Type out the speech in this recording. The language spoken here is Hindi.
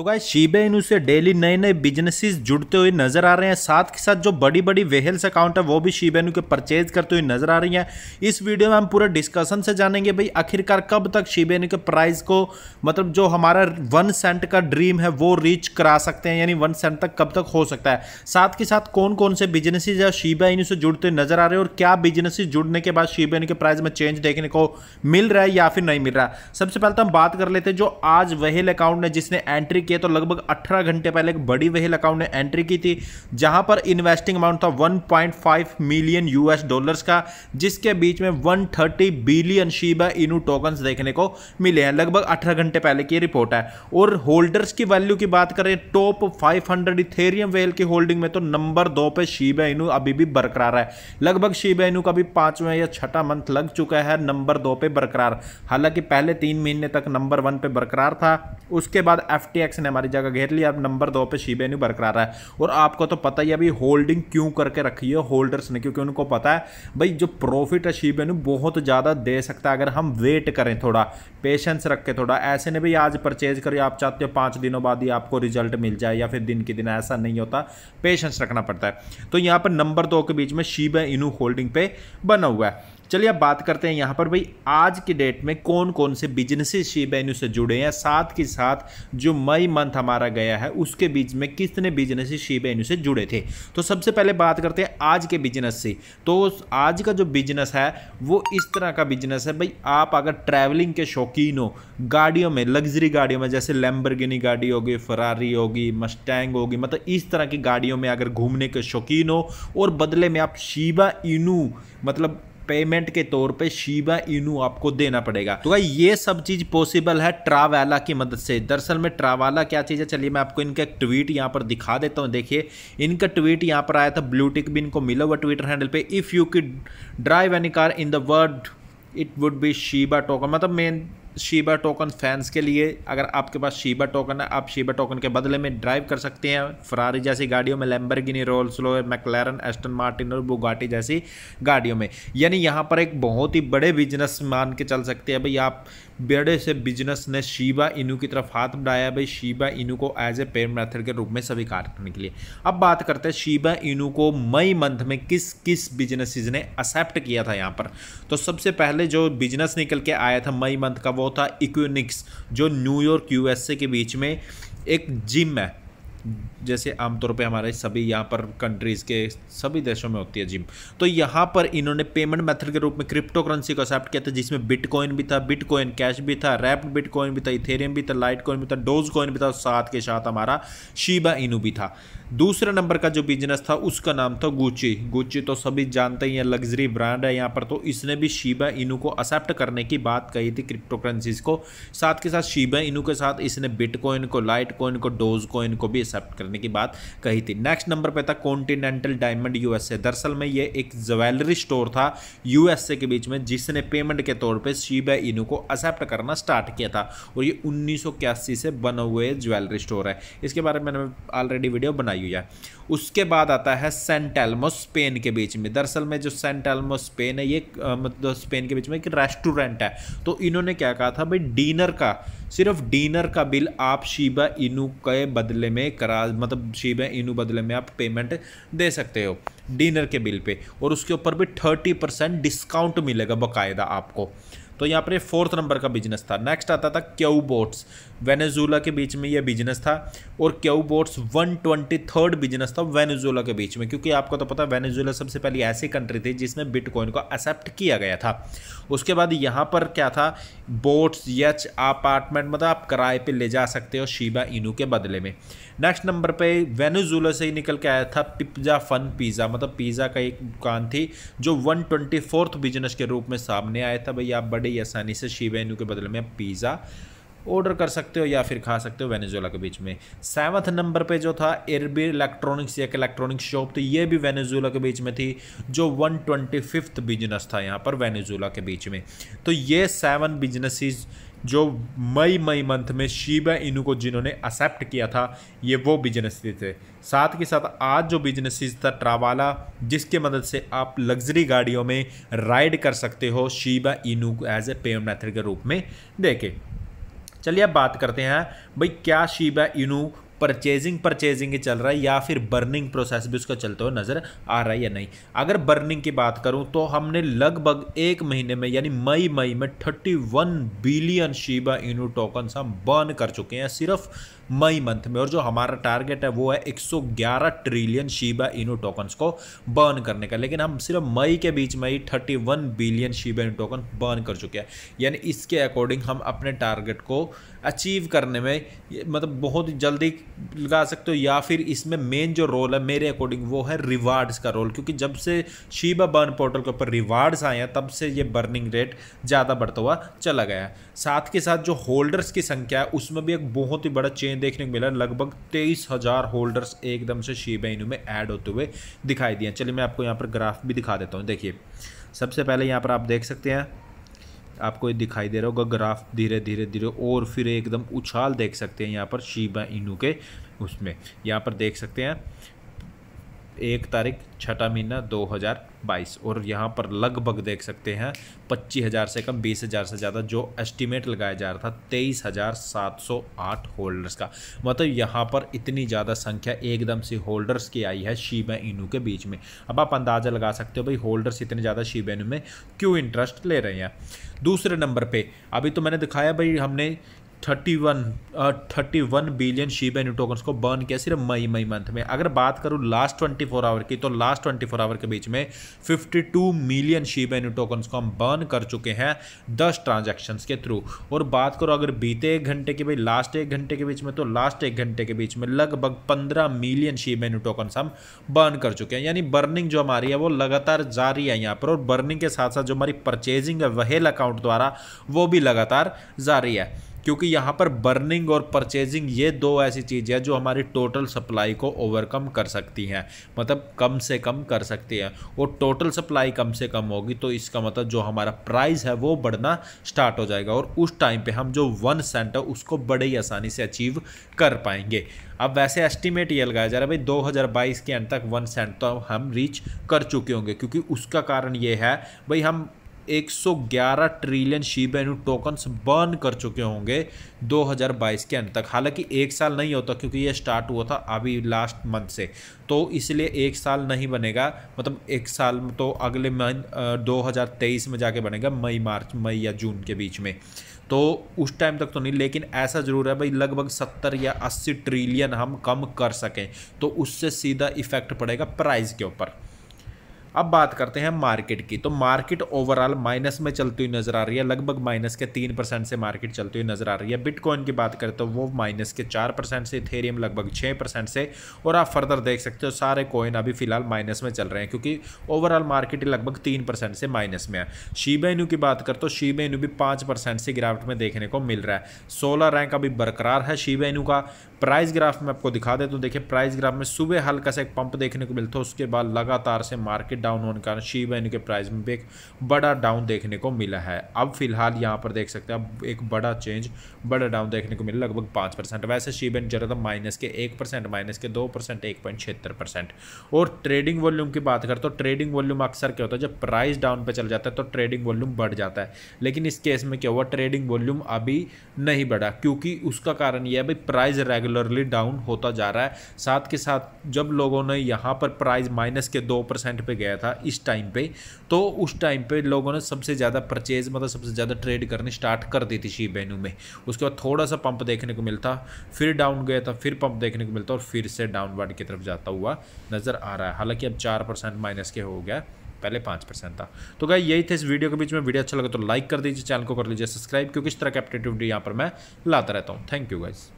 तो गाय शिबे इन से डेली नए नए बिजनेसेस जुड़ते हुए नजर आ रहे हैं साथ के साथ जो बड़ी बड़ी वेहल्स अकाउंट है वो भी शिबे के परचेज करते हुए नजर आ रही हैं इस वीडियो में हम पूरे डिस्कशन से जानेंगे भाई आखिरकार कब तक शिबे के प्राइस को मतलब जो हमारा वन सेंट का ड्रीम है वो रीच करा सकते हैं यानी वन सेंट तक कब तक हो सकता है साथ के साथ कौन कौन से बिजनेसिस या शिबा इन से जुड़ते हुए नजर आ रहे हैं और क्या बिजनेसिस जुड़ने के बाद शिबे के प्राइस में चेंज देखने को मिल रहा है या फिर नहीं मिल रहा सबसे पहले तो हम बात कर लेते हैं जो आज वहेल अकाउंट ने जिसने एंट्री किया तो लगभग 18 घंटे पहले एक बड़ी वहेल अकाउंट ने एंट्री की थी जहां पर इन्वेस्टिंग अमाउंट था 1.5 मिलियन यूएस डॉलर्स का जिसके बीच में 130 बिलियन शीबा इनू टोकन देखने को मिले हैं लगभग 18 घंटे पहले की रिपोर्ट है और होल्डर्स की वैल्यू की बात करें top five hundred Ethereum whale की होल्डिंग में तो नंबर दो पे शीबा इनू अभी भी बरकरार है लगभग शीबा इनू का भी पांचवें या छठा मंथ लग चुका है नंबर दो पे बरकरार हालांकि पहले तीन महीने तक नंबर वन पे बरकरार था उसके बाद एफ इंडेक्स ने हमारी जगह घेर लिया अब नंबर दो पे शीबेन्यू बरकरार है और आपको तो पता ही अभी होल्डिंग क्यों करके रखी है होल्डर्स ने क्योंकि उनको पता है भाई जो प्रॉफिट है शीबेन्यू बहुत ज़्यादा दे सकता है अगर हम वेट करें थोड़ा पेशेंस रख के थोड़ा ऐसे ने भाई आज परचेज करिए आप चाहते हो पाँच दिनों बाद ही आपको रिजल्ट मिल जाए या फिर दिन के दिन ऐसा नहीं होता पेशेंस रखना पड़ता है तो यहाँ पर नंबर दो के बीच में शिबे इनू होल्डिंग पे बना हुआ है चलिए अब बात करते हैं यहाँ पर भाई आज की डेट में कौन कौन से बिजनेसेस शी वेन्यू से जुड़े हैं साथ के साथ जो मई मंथ हमारा गया है उसके बीच में कितने बिजनेसेस शी वेन्यू से जुड़े थे तो सबसे पहले बात करते हैं आज के बिजनेस से तो आज का जो बिजनेस है वो इस तरह का बिजनेस है भाई आप अगर ट्रैवलिंग के शौकीन हो गाड़ियों में लग्जरी गाड़ियों में जैसे लैम्बरगिनी गाड़ी होगी फरारी होगी मस्टैंग होगी मतलब इस तरह की गाड़ियों में अगर घूमने के शौकीन हो और बदले में आप शिवा इनू मतलब पेमेंट के तौर पे शिबा इनू आपको देना पड़ेगा तो भाई ये सब चीज पॉसिबल है ट्रावेला की मदद से दरअसल में ट्रावाला क्या चीज़ है चलिए मैं आपको इनका ट्वीट यहाँ पर दिखा देता हूँ देखिए इनका ट्वीट यहाँ पर आया था ब्लूटिक भी इनको मिला हुआ ट्विटर हैंडल पे इफ़ यू की drive any car in the world it would be Shiba token मतलब मेन शीबा टोकन फैंस के लिए अगर आपके पास शीबा टोकन है आप शीबा टोकन के बदले में ड्राइव कर सकते हैं फरारी जैसी गाड़ियों में Lamborghini Rolls Royce McLaren Aston Martin और बुगाटी जैसी गाड़ियों में यानी यहाँ पर एक बहुत ही बड़े बिजनेस मान के चल सकते हैं भाई आप बड़े से बिजनेस ने शीबा इनू की तरफ हाथ बढ़ाया भाई शीबा इनू को एज ए पेड मेथड के रूप में स्वीकार करने के लिए अब बात करते हैं शीबा इनू को मई मंथ में किस किस बिजनेसिस ने एक्सेप्ट किया था यहाँ पर तो सबसे पहले जो बिजनेस निकल के आया था मई मंथ का वो था इक्विनिक्स जो न्यूयॉर्क यूएसए के बीच में एक जिम है जैसे आमतौर पे हमारे सभी यहाँ पर कंट्रीज़ के सभी देशों में होती है जिम तो यहाँ पर इन्होंने पेमेंट मेथड के रूप में क्रिप्टो करेंसी को एक्सेप्ट किया था जिसमें बिटकॉइन भी था बिटकॉइन कैश भी था रैप्ड बिटकॉइन भी था इथेरियम भी था लाइट कॉइन भी था डोज कॉइन भी था साथ के साथ हमारा शीबा इनू भी था दूसरे नंबर का जो बिजनेस था उसका नाम था गुची गुची तो सभी जानते ही हैं लग्जरी ब्रांड है यहाँ पर तो इसने भी शीबा इनू को एक्सेप्ट करने की बात कही थी क्रिप्टो करेंसीज को साथ के साथ शीबा इनू के साथ इसने बिटकॉइन को लाइट कॉइन को डोज कॉइन को भी एक्सेप्ट कर करने की बात कही थी नेक्स्ट नंबर पे था कॉन्टिनेंटल डायमंड यूएसए दरअसल में ये एक ज्वेलरी स्टोर था यूएसए के बीच में जिसने पेमेंट के तौर पे शीबा इनू को एक्सेप्ट करना स्टार्ट किया था और ये उन्नीस से बने हुए ज्वेलरी स्टोर है इसके बारे में मैंने ऑलरेडी वीडियो बनाई हुई है उसके बाद आता है सेंट एल्मो स्पेन के बीच में दरअसल में जो सेंट एल्मो स्पेन है ये मतलब स्पेन के बीच में एक रेस्टोरेंट है तो इन्होंने क्या कहा था भाई डिनर का सिर्फ डिनर का बिल आप शिबा इनू के बदले में करा मतलब शिबा इनू बदले में आप पेमेंट दे सकते हो डिनर के बिल पे और उसके ऊपर भी थर्टी परसेंट डिस्काउंट मिलेगा बाकायदा आपको तो यहाँ पर फोर्थ नंबर का बिजनेस था नेक्स्ट आता था क्यू बोट्स वेनेजुला के बीच में यह बिजनेस था और boats one twenty third business था वेनेजुला के बीच में क्योंकि आपको तो पता वेनेजुला सबसे पहली ऐसी कंट्री थी जिसमें बिटकॉइन को एक्सेप्ट किया गया था उसके बाद यहाँ पर क्या था बोट्स यच अपार्टमेंट मतलब आप किराए पर ले जा सकते हो शिबा इनू के बदले में नेक्स्ट नंबर पे वेनेजुला से ही निकल के आया था पिप्जा फन पिज़्ज़ा मतलब पिज़्ज़ा का एक दुकान थी जो वन ट्वेंटी फोर्थ बिजनेस के रूप में सामने आया था भाई आप बड़े आसानी से शिबा इनू के बदले में पिज़्ज़ा ऑर्डर कर सकते हो या फिर खा सकते हो वेनेजुएला के बीच में सेवन्थ नंबर पे जो था एरबी इलेक्ट्रॉनिक्स या इलेक्ट्रॉनिक्स शॉप तो ये भी वेनेजुएला के बीच में थी जो वन ट्वेंटी फिफ्थ बिजनेस था यहाँ पर वेनेजुएला के बीच में तो ये सेवन बिजनेसिस जो मई मई मंथ में शिबा इनू को जिन्होंने एक्सेप्ट किया था ये वो बिजनेस थे साथ के साथ आज जो बिजनेसिस था ट्रावाला जिसके मदद से आप लग्जरी गाड़ियों में राइड कर सकते हो शिबा इनू को एज ए पेमेंट मेथड के रूप में देखें चलिए अब बात करते हैं भाई क्या है इनू परचेजिंग परचेजिंग ही चल रहा है या फिर बर्निंग प्रोसेस भी उसका चलते हुए नज़र आ रहा है या नहीं अगर बर्निंग की बात करूं तो हमने लगभग एक महीने में यानी मई मई में 31 बिलियन शिबा इनू टोकन हम बर्न कर चुके हैं सिर्फ मई मंथ में और जो हमारा टारगेट है वो है 111 ट्रिलियन शीबा इनो टोकन्स को बर्न करने का लेकिन हम सिर्फ मई के बीच में ही 31 billion Shiba Inu token burn कर चुके हैं यानी इसके अकॉर्डिंग हम अपने टारगेट को अचीव करने में मतलब बहुत जल्दी लगा सकते हो या फिर इसमें मेन जो रोल है मेरे अकॉर्डिंग वो है रिवार्ड्स का रोल क्योंकि जब से शीबा बर्न पोर्टल के ऊपर रिवार्ड्स आए हैं तब से ये बर्निंग रेट ज़्यादा बढ़ता हुआ चला गया है साथ के साथ जो होल्डर्स की संख्या है उसमें भी एक बहुत ही बड़ा चेंज देखने को मिला लगभग तेईस हज़ार होल्डर्स एकदम से शीबा इनू में ऐड होते हुए दिखाई दिए चलिए मैं आपको यहाँ पर ग्राफ भी दिखा देता हूँ देखिए सबसे पहले यहाँ पर आप देख सकते हैं आपको ये दिखाई दे रहा होगा ग्राफ धीरे धीरे धीरे और फिर एकदम उछाल देख सकते हैं यहाँ पर शीबा इनू के उसमें यहाँ पर देख सकते हैं एक तारीख छठा महीना 2022 और यहाँ पर लगभग देख सकते हैं पच्चीस हज़ार से कम बीस हज़ार से ज़्यादा जो एस्टिमेट लगाया जा रहा था तेईस हज़ार सात सौ आठ होल्डर्स का मतलब यहाँ पर इतनी ज़्यादा संख्या एकदम से होल्डर्स की आई है शिबा इनू के बीच में अब आप अंदाज़ा लगा सकते हो भाई होल्डर्स इतने ज़्यादा शिबा इनू में क्यों इंटरेस्ट ले रहे हैं दूसरे नंबर पर अभी तो मैंने दिखाया भाई हमने thirty one thirty one billion Shiba Inu tokens को बर्न किया सिर्फ मई मई मंथ में अगर बात करूँ लास्ट ट्वेंटी फोर आवर की तो लास्ट ट्वेंटी फोर आवर के बीच में fifty two million Shiba Inu tokens को हम बर्न कर चुके हैं दस ट्रांजेक्शन के थ्रू और बात करो अगर बीते एक घंटे के भाई लास्ट एक घंटे के बीच में तो लास्ट एक घंटे के बीच में लगभग पंद्रह मिलियन शीब एंड टोकन्स हम बर्न कर चुके हैं यानी बर्निंग जो हमारी है वो लगातार जारी है यहाँ पर और बर्निंग के साथ साथ जो हमारी परचेजिंग है वहेल अकाउंट द्वारा वो भी लगातार जारी है क्योंकि यहाँ पर बर्निंग और परचेजिंग ये दो ऐसी चीज़ें हैं जो हमारी टोटल सप्लाई को ओवरकम कर सकती हैं मतलब कम से कम कर सकती हैं और टोटल सप्लाई कम से कम होगी तो इसका मतलब जो हमारा प्राइस है वो बढ़ना स्टार्ट हो जाएगा और उस टाइम पे हम जो वन सेंट है उसको बड़े ही आसानी से अचीव कर पाएंगे अब वैसे एस्टिमेट ये लगाया जा रहा है भाई 2022 के एंड तक वन सेंट तो हम रीच कर चुके होंगे क्योंकि उसका कारण ये है भाई हम 111 ट्रिलियन शीबेनु टोकन्स बर्न कर चुके होंगे 2022 के अंत तक हालांकि एक साल नहीं होता क्योंकि ये स्टार्ट हुआ था अभी लास्ट मंथ से तो इसलिए एक साल नहीं बनेगा मतलब एक साल तो अगले मंथ 2023 में जाके बनेगा मई मार्च मई या जून के बीच में तो उस टाइम तक तो नहीं लेकिन ऐसा ज़रूर है भाई लगभग सत्तर या अस्सी ट्रिलियन हम कम कर सकें तो उससे सीधा इफेक्ट पड़ेगा प्राइस के ऊपर अब बात करते हैं मार्केट की तो मार्केट ओवरऑल माइनस में चलती हुई नज़र आ रही है लगभग माइनस के तीन परसेंट से मार्केट चलती हुई नज़र आ रही है बिटकॉइन की बात करें तो वो माइनस के चार परसेंट से थेरियम लगभग छः परसेंट से और आप फर्दर देख सकते हो सारे कॉइन अभी फिलहाल माइनस में चल रहे हैं क्योंकि ओवरऑल मार्केट लगभग तीन परसेंट से माइनस में है शीबेनु की बात कर तो शीबेनु भी पाँच परसेंट से गिरावट में देखने को मिल रहा है सोलह रैंक अभी बरकरार है शीबेनु का प्राइस ग्राफ में आपको दिखा दे तो देखिए प्राइस ग्राफ में सुबह हल्का सा एक पंप देखने को मिलता है उसके बाद लगातार से मार्केट डाउन होने के कारण शिव एन के प्राइस में भी एक बड़ा डाउन देखने को मिला है अब फिलहाल यहाँ पर देख सकते हैं एक बड़ा चेंज बड़ा डाउन देखने को मिला लगभग पाँच परसेंट वैसे शिव एन जरा था माइनस के एक परसेंट माइनस के दो परसेंट एक पॉइंट छिहत्तर परसेंट और ट्रेडिंग वॉल्यूम की बात करें तो ट्रेडिंग वॉल्यूम अक्सर क्या होता है जब प्राइस डाउन पर चल जाता है तो ट्रेडिंग वॉल्यूम बढ़ जाता है लेकिन इस केस में क्या हुआ ट्रेडिंग वॉल्यूम अभी नहीं बढ़ा क्योंकि उसका कारण यह भाई प्राइस रेगुलरली डाउन होता जा रहा है साथ के साथ जब लोगों ने यहाँ पर प्राइस माइनस के दो परसेंट पे गया गया था इस टाइम पे तो उस टाइम पे लोगों ने सबसे ज़्यादा परचेज मतलब सबसे ज़्यादा ट्रेड करनी स्टार्ट कर दी थी शी वेन्यू में उसके बाद थोड़ा सा पंप देखने को मिलता फिर डाउन गया था फिर पंप देखने को मिलता और फिर से डाउनवर्ड की तरफ जाता हुआ नज़र आ रहा है हालांकि अब चार माइनस के हो गया पहले पाँच परसेंट था तो क्या यही थे इस वीडियो के बीच में वीडियो अच्छा लगा तो लाइक कर दीजिए चैनल को कर लीजिए सब्सक्राइब क्योंकि इस तरह के अपडेटेड यहाँ पर मैं लाता रहता हूँ थैंक यू गाइज़